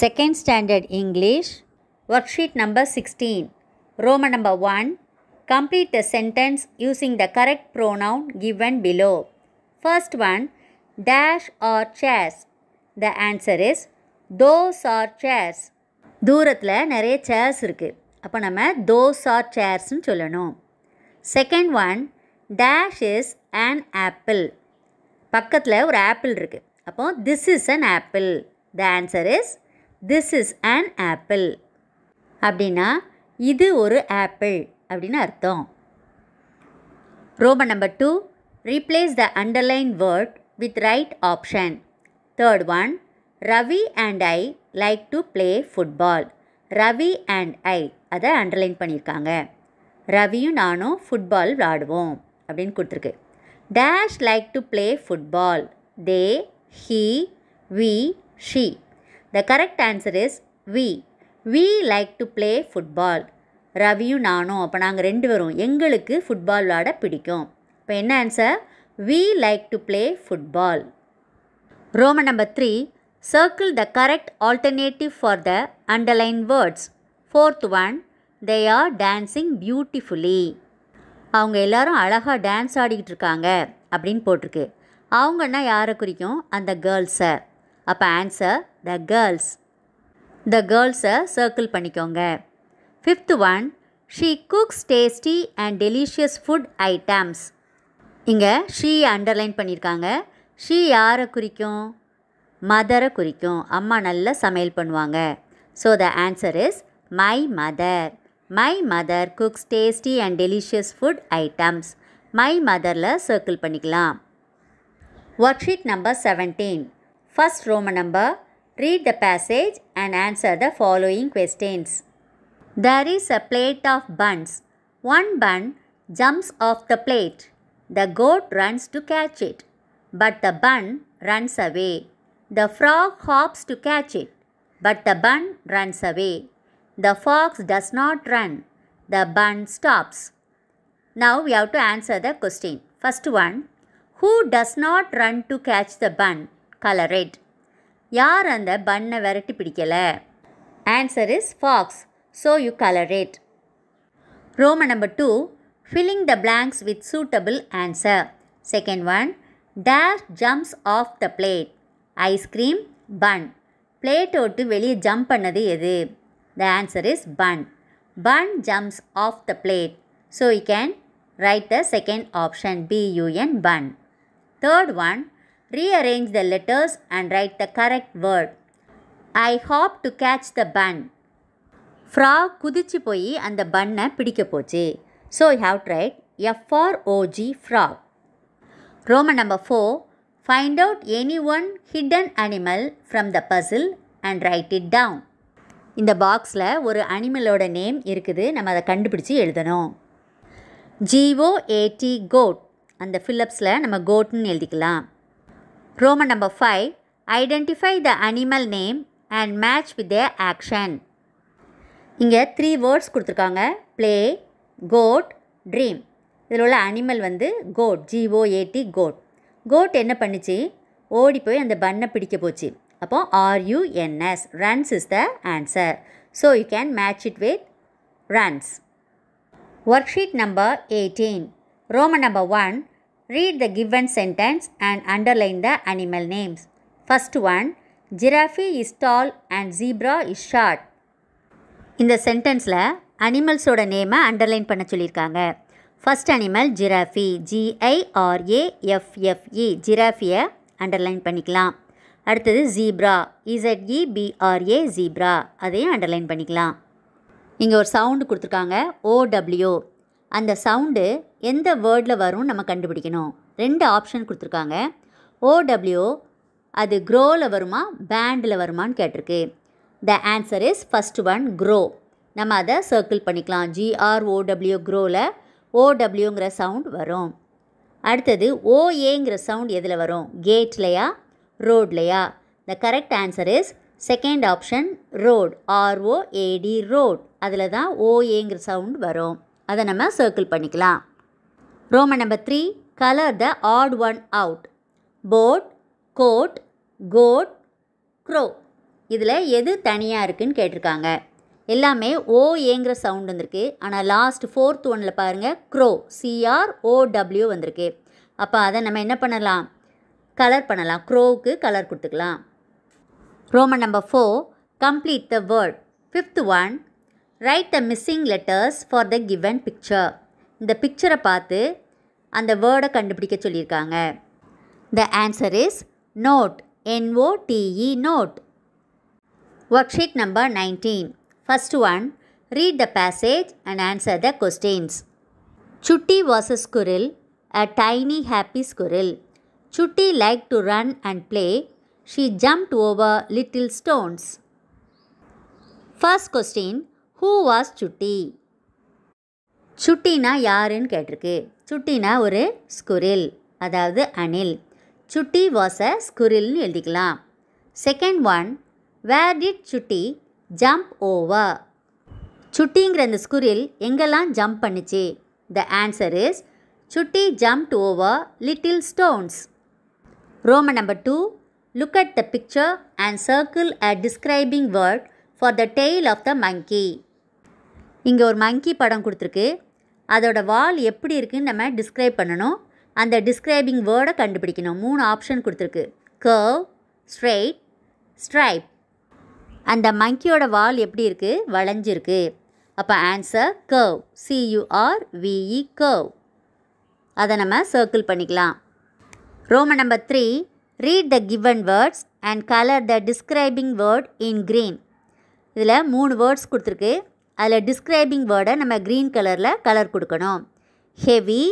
Second standard English work sheet number sixteen Roman number one complete the sentence using the correct pronoun given below first one dash are chairs the answer is those are chairs தூரத்தில் நிறைய chairs இருக்குது அப்போ நம்ம those are சேர்ஸ்னு சொல்லணும் second one dash is an apple பக்கத்தில் ஒரு apple இருக்குது அப்போ this is an apple the answer is this is an apple அப்படின்னா இது ஒரு ஆப்பிள் அப்படின்னு அர்த்தம் Roman number two replace the underline word with right option third one Ravi and I like to play football Ravi and I அதை underline பண்ணியிருக்காங்க ரவியும் நானும் football விளாடுவோம் அப்படின்னு கொடுத்துருக்கு dash like to play football they he we she the correct answer is we we like to play football ரவியும் நானும் அப்போ நாங்கள் ரெண்டு பேரும் எங்களுக்கு ஃபுட்பால் விளாட பிடிக்கும் இப்போ என்ன answer we like to play football Roman number three circle the correct alternative for the underline words fourth one they are dancing beautifully அவங்க எல்லாரும் அழகாக டான்ஸ் ஆடிக்கிட்டு இருக்காங்க அப்படின்னு போட்டிருக்கு அவங்கன்னா யாரை குறிக்கும் அந்த கேர்ள்ஸை அப்போ ஆன்சர் த கேர்ள்ஸ் த கேர்ள்ஸை சர்க்கிள் பண்ணிக்கோங்க fifth one she cooks tasty and delicious food items இங்கே ஷீ அண்டர்லைன் பண்ணியிருக்காங்க ஷீ யாரை குறிக்கும் மதரை குறிக்கும் அம்மா நல்லா சமையல் பண்ணுவாங்க so the answer is my mother my mother cooks tasty and delicious food items my மதரில் சர்க்கிள் பண்ணிக்கலாம் work sheet number seventeen First Roman number, read the passage and answer the following questions. There is a plate of buns. One bun jumps off the plate. The goat runs to catch it, but the bun runs away. The frog hops to catch it, but the bun runs away. The fox does not run. The bun stops. Now we have to answer the question. First one, who does not run to catch the bun? Colour கலரேட் யார் அந்த பண்ணை விரட்டி பிடிக்கலை answer is fox so you colour கலரேட் Roman number two filling the blanks with suitable answer second one dash jumps off the plate ice cream bun plate விட்டு வெளியே jump பண்ணது எது the answer is bun bun jumps off the plate so you can write the second option B U N bun third one rearrange the letters and write the correct word I hop to catch the bun frog குதிச்சு போய் அந்த பண்ணை பிடிக்க போச்சு so have write F R O G frog Roman number four find out any one hidden animal from the puzzle and write it down இந்த பாக்ஸில் ஒரு அனிமலோட name இருக்குது நம்ம அதை கண்டுபிடிச்சி எழுதணும் ஜிஓஏடி கோட் அந்த ஃபில்லப்ஸில் நம்ம கோட்னு எழுதிக்கலாம் Roman number five identify the animal name and match with the action இங்கே த்ரீ வேர்ட்ஸ் கொடுத்துருக்காங்க ப்ளே கோட் ட்ரீம் இதில் உள்ள அனிமல் வந்து கோட் ஜிஓஏடி கோட் கோட் என்ன பண்ணிச்சு ஓடி போய் அந்த பண்ணை பிடிக்க போச்சு அப்போ ஆர்யூஎன்எஸ் runs is the answer so you can match it with runs work sheet number eighteen Roman number one read the given sentence and underline the animal names First one ஜிராஃபி is tall and zebra is short. இந்த சென்டென்ஸில் அனிமல்ஸோட நேமை underline பண்ண சொல்லியிருக்காங்க first animal ஜிராஃபி ஜிஐஆர்ஏஎஃப்எஃப்இ ஜிராஃபியை underline பண்ணிக்கலாம் அடுத்தது zebra ZE PRA zebra அதையும் underline பண்ணிக்கலாம் இங்கே ஒரு சவுண்டு கொடுத்துருக்காங்க ஓடபிள்யூ அந்த சவுண்டு எந்த வேர்டில் வரும் நம்ம கண்டுபிடிக்கணும் ரெண்டு ஆப்ஷன் கொடுத்துருக்காங்க ஓடபிள்யூ அது க்ரோவில் வருமா பேண்டில் வருமானு கேட்டிருக்கு the answer is first one crow நம்ம அதை சர்க்கிள் பண்ணிக்கலாம் ஜிஆர்ஓடபிள்யூ க்ரோவில் ஓடபிள்யூங்கிற சவுண்ட் வரும் அடுத்தது ஓஏங்கிற சவுண்ட் எதில் வரும் கேட்லையா ரோட்லையா the correct answer is second option road R O A D road அதில் தான் ஓஏங்கிற சவுண்ட் வரும் அதை நம்ம சர்க்கிள் பண்ணிக்கலாம் Roman number three colour the odd one out boat goat goat crow இதில் எது தனியாக இருக்குதுன்னு கேட்டிருக்காங்க எல்லாமே ஓ ஏங்கிற சவுண்ட் வந்திருக்கு ஆனால் லாஸ்ட் ஃபோர்த் ஒனில் பாருங்கள் க்ரோ சிஆர் ஓடபிள்யூ வந்திருக்கு அப்போ அதை நம்ம என்ன பண்ணலாம் கலர் பண்ணலாம் க்ரோவுக்கு கலர் கொடுத்துக்கலாம் Roman number four complete the word fifth one write the missing letters for the given picture இந்த பிக்சரை பார்த்து அந்த வேர்டை கண்டுபிடிக்க சொல்லியிருக்காங்க the answer is note N O T E note work sheet number nineteen first one read the passage and answer the questions Chutti was a squirrel a tiny happy squirrel Chutti like to run and play she jumped over little stones first question who was Chutti சுட்டினா யாருன்னு கேட்டிருக்கு சுட்டினா ஒரு squirrel அதாவது அணில் சுட்டி was a ஸ்குரில்னு எழுதிக்கலாம் second one where did Chutti jump over சுட்டிங்கிற அந்த ஸ்குரில் எங்கெல்லாம் ஜம்ப் பண்ணுச்சு the answer is Chutti jump over little stones Roman number two look at the picture and circle at describing word for the tail of the monkey இங்கே ஒரு மங்கி படம் கொடுத்துருக்கு அதோடய வால் எப்படி இருக்குதுன்னு நம்ம டிஸ்கிரைப் பண்ணணும் அந்த டிஸ்கிரைபிங் வேர்டை கண்டுபிடிக்கணும் மூணு ஆப்ஷன் கொடுத்துருக்கு கர்வ் ஸ்ட்ரெயிட் ஸ்ட்ரைப் அந்த மங்கியோட வால் எப்படி இருக்குது வளைஞ்சிருக்கு அப்போ answer curve C U R V E curve அதை நம்ம சர்க்கிள் பண்ணிக்கலாம் Roman number three read the given words and colour the describing word in green இதில் மூணு வேர்ட்ஸ் கொடுத்துருக்கு அதில் டிஸ்கிரைபிங் வேர்டை நம்ம க்ரீன் கலரில் கலர் கொடுக்கணும் ஹெவி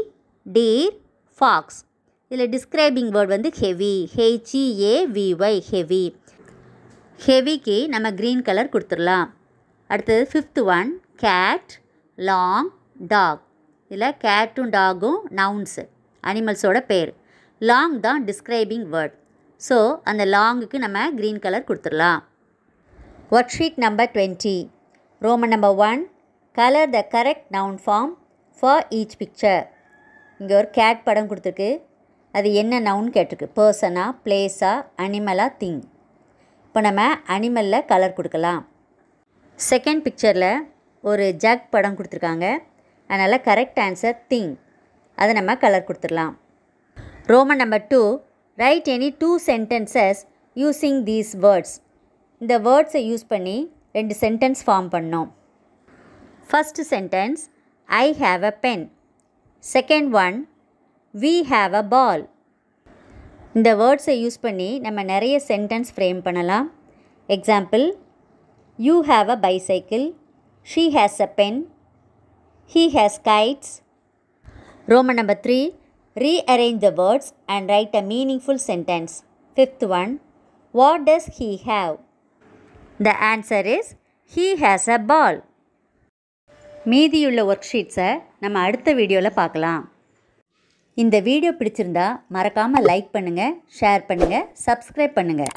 டீர் ஃபாக்ஸ் இதில் டிஸ்கிரைபிங் வேர்ட் வந்து ஹெவி ஹெச்இஏவிஒய் ஹெவி ஹெவிக்கு நம்ம க்ரீன் கலர் கொடுத்துடலாம் அடுத்தது fifth one cat long dog இதில் கேட்டும் டாகும் நவுன்ஸு அனிமல்ஸோட பேர் லாங் தான் டிஸ்கிரைபிங் வேர்ட் ஸோ அந்த லாங்குக்கு நம்ம க்ரீன் கலர் கொடுத்துடலாம் sheet number twenty Roman number one colour the correct noun form for each picture இங்கே ஒரு கேட் படம் கொடுத்துருக்கு அது என்ன நவுன் கேட்டிருக்கு பர்சனா பிளேஸா அனிமலா திங் இப்போ நம்ம அனிமலில் கலர் கொடுக்கலாம் செகண்ட் பிக்சரில் ஒரு ஜக் படம் கொடுத்துருக்காங்க அதனால் கரெக்ட் ஆன்சர் திங் அதை நம்ம கலர் கொடுத்துடலாம் Roman number two write any two sentences using these words இந்த வேர்ட்ஸை யூஸ் பண்ணி ரெண்டு சென்டென்ஸ் ஃபார்ம் பண்ணோம் first sentence I have a pen second one we have a ball இந்த வேர்ட்ஸை யூஸ் பண்ணி நம்ம நிறைய சென்டென்ஸ் ஃப்ரேம் பண்ணலாம் example you have a bicycle she has a pen he has kites Roman number three rearrange the words and write a meaningful sentence fifth one what does he have the answer is he has a ball மீதியுள்ள work ஷீட்ஸை நம்ம அடுத்த வீடியோவில் பார்க்கலாம் இந்த video பிடிச்சிருந்தா மறக்காமல் like பண்ணுங்கள் ஷேர் பண்ணுங்கள் சப்ஸ்கிரைப் பண்ணுங்கள்